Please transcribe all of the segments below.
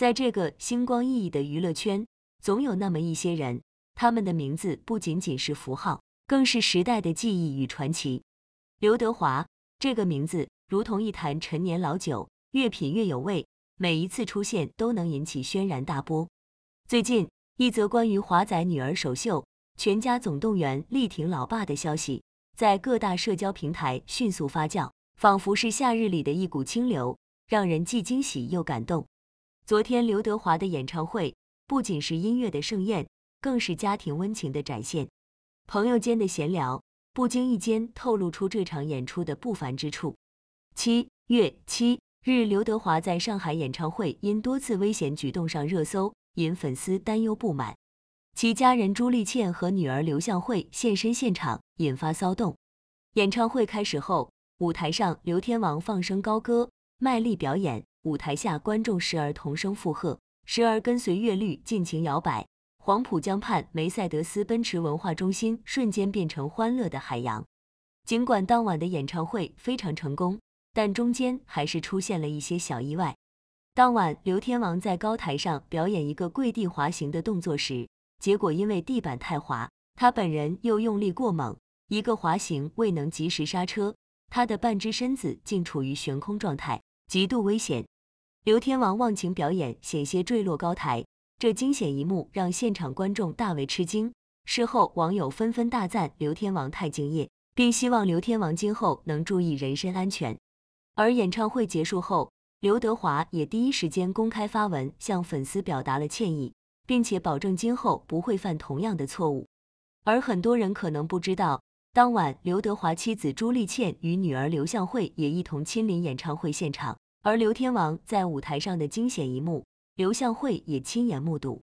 在这个星光熠熠的娱乐圈，总有那么一些人，他们的名字不仅仅是符号，更是时代的记忆与传奇。刘德华这个名字如同一坛陈年老酒，越品越有味，每一次出现都能引起轩然大波。最近，一则关于华仔女儿首秀、全家总动员力挺老爸的消息，在各大社交平台迅速发酵，仿佛是夏日里的一股清流，让人既惊喜又感动。昨天刘德华的演唱会不仅是音乐的盛宴，更是家庭温情的展现。朋友间的闲聊不经意间透露出这场演出的不凡之处。七月七日，刘德华在上海演唱会因多次危险举动上热搜，引粉丝担忧不满。其家人朱丽倩和女儿刘向蕙现身现场，引发骚动。演唱会开始后，舞台上刘天王放声高歌，卖力表演。舞台下，观众时而同声附和，时而跟随乐律尽情摇摆。黄浦江畔梅赛德斯奔驰文化中心瞬间变成欢乐的海洋。尽管当晚的演唱会非常成功，但中间还是出现了一些小意外。当晚，刘天王在高台上表演一个跪地滑行的动作时，结果因为地板太滑，他本人又用力过猛，一个滑行未能及时刹车，他的半只身子竟处于悬空状态。极度危险，刘天王忘情表演，险些坠落高台，这惊险一幕让现场观众大为吃惊。事后，网友纷纷大赞刘天王太敬业，并希望刘天王今后能注意人身安全。而演唱会结束后，刘德华也第一时间公开发文，向粉丝表达了歉意，并且保证今后不会犯同样的错误。而很多人可能不知道，当晚刘德华妻子朱丽倩与女儿刘向蕙也一同亲临演唱会现场。而刘天王在舞台上的惊险一幕，刘向慧也亲眼目睹。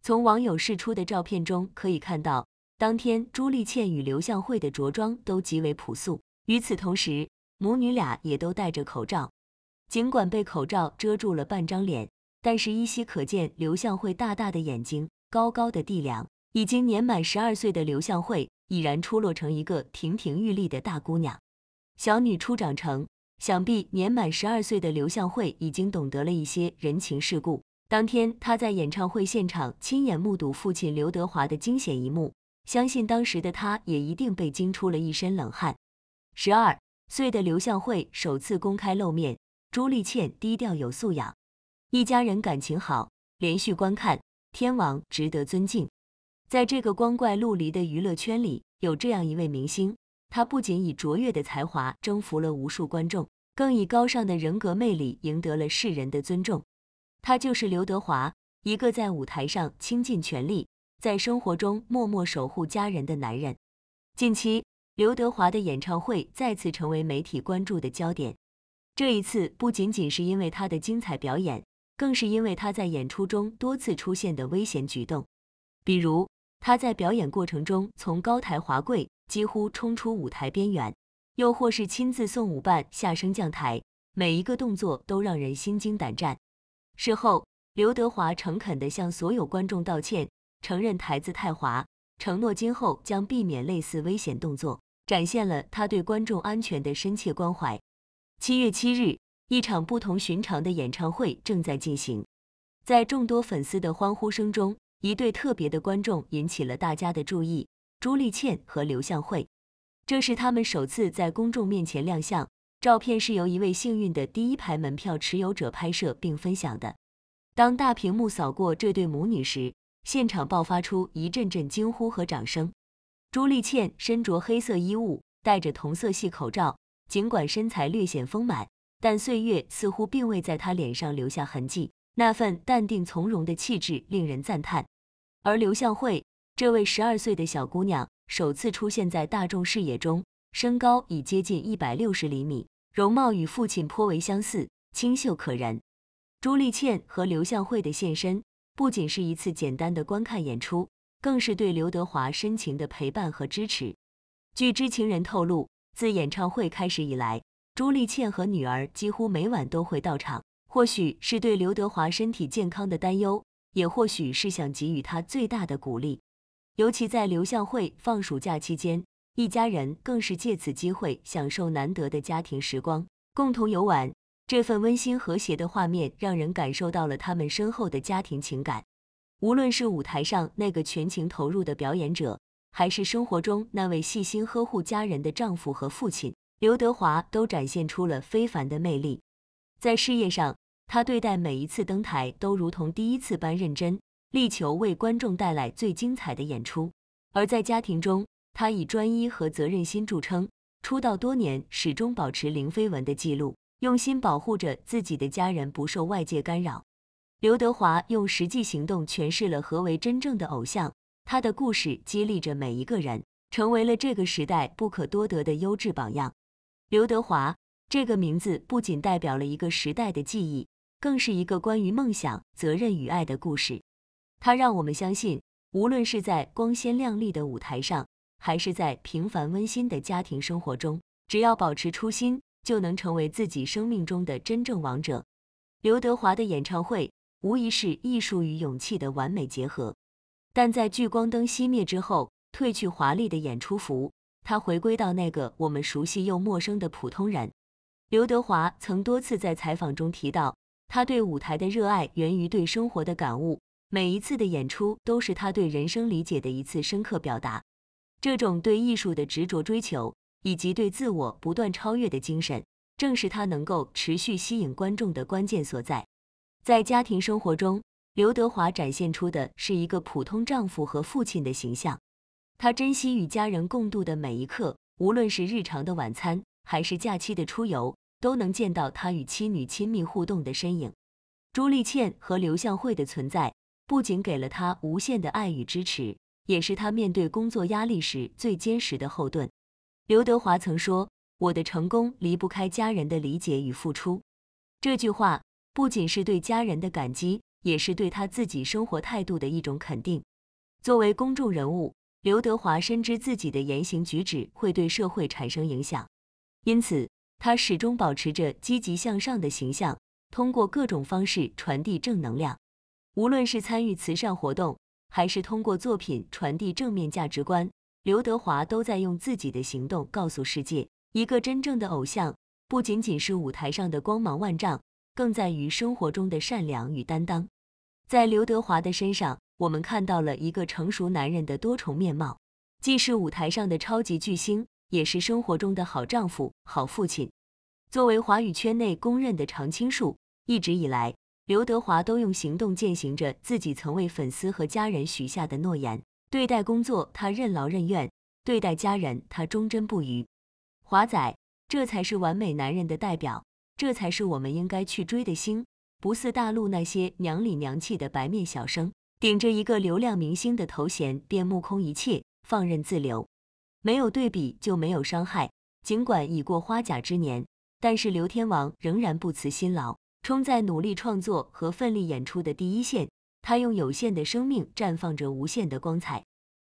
从网友释出的照片中可以看到，当天朱丽倩与刘向慧的着装都极为朴素。与此同时，母女俩也都戴着口罩，尽管被口罩遮住了半张脸，但是依稀可见刘向慧大大的眼睛、高高的地梁。已经年满十二岁的刘向慧，已然出落成一个亭亭玉立的大姑娘。小女初长成。想必年满十二岁的刘向蕙已经懂得了一些人情世故。当天，她在演唱会现场亲眼目睹父亲刘德华的惊险一幕，相信当时的她也一定被惊出了一身冷汗。十二岁的刘向蕙首次公开露面，朱丽倩低调有素养，一家人感情好。连续观看天王值得尊敬。在这个光怪陆离的娱乐圈里，有这样一位明星。他不仅以卓越的才华征服了无数观众，更以高尚的人格魅力赢得了世人的尊重。他就是刘德华，一个在舞台上倾尽全力，在生活中默默守护家人的男人。近期，刘德华的演唱会再次成为媒体关注的焦点。这一次，不仅仅是因为他的精彩表演，更是因为他在演出中多次出现的危险举动，比如他在表演过程中从高台滑跪。几乎冲出舞台边缘，又或是亲自送舞伴下升降台，每一个动作都让人心惊胆战。事后，刘德华诚恳地向所有观众道歉，承认台子太滑，承诺今后将避免类似危险动作，展现了他对观众安全的深切关怀。七月七日，一场不同寻常的演唱会正在进行，在众多粉丝的欢呼声中，一对特别的观众引起了大家的注意。朱丽倩和刘向慧，这是他们首次在公众面前亮相。照片是由一位幸运的第一排门票持有者拍摄并分享的。当大屏幕扫过这对母女时，现场爆发出一阵阵惊呼和掌声。朱丽倩身着黑色衣物，戴着同色系口罩，尽管身材略显丰满，但岁月似乎并未在她脸上留下痕迹，那份淡定从容的气质令人赞叹。而刘向慧，这位十二岁的小姑娘首次出现在大众视野中，身高已接近一百六十厘米，容貌与父亲颇为相似，清秀可人。朱丽倩和刘向蕙的现身，不仅是一次简单的观看演出，更是对刘德华深情的陪伴和支持。据知情人透露，自演唱会开始以来，朱丽倩和女儿几乎每晚都会到场，或许是对刘德华身体健康的担忧，也或许是想给予他最大的鼓励。尤其在刘向蕙放暑假期间，一家人更是借此机会享受难得的家庭时光，共同游玩。这份温馨和谐的画面，让人感受到了他们深厚的家庭情感。无论是舞台上那个全情投入的表演者，还是生活中那位细心呵护家人的丈夫和父亲，刘德华都展现出了非凡的魅力。在事业上，他对待每一次登台都如同第一次般认真。力求为观众带来最精彩的演出，而在家庭中，他以专一和责任心著称。出道多年，始终保持零绯闻的记录，用心保护着自己的家人不受外界干扰。刘德华用实际行动诠释了何为真正的偶像，他的故事激励着每一个人，成为了这个时代不可多得的优质榜样。刘德华这个名字不仅代表了一个时代的记忆，更是一个关于梦想、责任与爱的故事。他让我们相信，无论是在光鲜亮丽的舞台上，还是在平凡温馨的家庭生活中，只要保持初心，就能成为自己生命中的真正王者。刘德华的演唱会无疑是艺术与勇气的完美结合，但在聚光灯熄灭之后，褪去华丽的演出服，他回归到那个我们熟悉又陌生的普通人。刘德华曾多次在采访中提到，他对舞台的热爱源于对生活的感悟。每一次的演出都是他对人生理解的一次深刻表达，这种对艺术的执着追求以及对自我不断超越的精神，正是他能够持续吸引观众的关键所在。在家庭生活中，刘德华展现出的是一个普通丈夫和父亲的形象，他珍惜与家人共度的每一刻，无论是日常的晚餐还是假期的出游，都能见到他与妻女亲密互动的身影。朱丽倩和刘向蕙的存在。不仅给了他无限的爱与支持，也是他面对工作压力时最坚实的后盾。刘德华曾说：“我的成功离不开家人的理解与付出。”这句话不仅是对家人的感激，也是对他自己生活态度的一种肯定。作为公众人物，刘德华深知自己的言行举止会对社会产生影响，因此他始终保持着积极向上的形象，通过各种方式传递正能量。无论是参与慈善活动，还是通过作品传递正面价值观，刘德华都在用自己的行动告诉世界：一个真正的偶像不仅仅是舞台上的光芒万丈，更在于生活中的善良与担当。在刘德华的身上，我们看到了一个成熟男人的多重面貌，既是舞台上的超级巨星，也是生活中的好丈夫、好父亲。作为华语圈内公认的常青树，一直以来。刘德华都用行动践行着自己曾为粉丝和家人许下的诺言。对待工作，他任劳任怨；对待家人，他忠贞不渝。华仔，这才是完美男人的代表，这才是我们应该去追的星。不似大陆那些娘里娘气的白面小生，顶着一个流量明星的头衔便目空一切、放任自流。没有对比就没有伤害。尽管已过花甲之年，但是刘天王仍然不辞辛劳。冲在努力创作和奋力演出的第一线，他用有限的生命绽放着无限的光彩。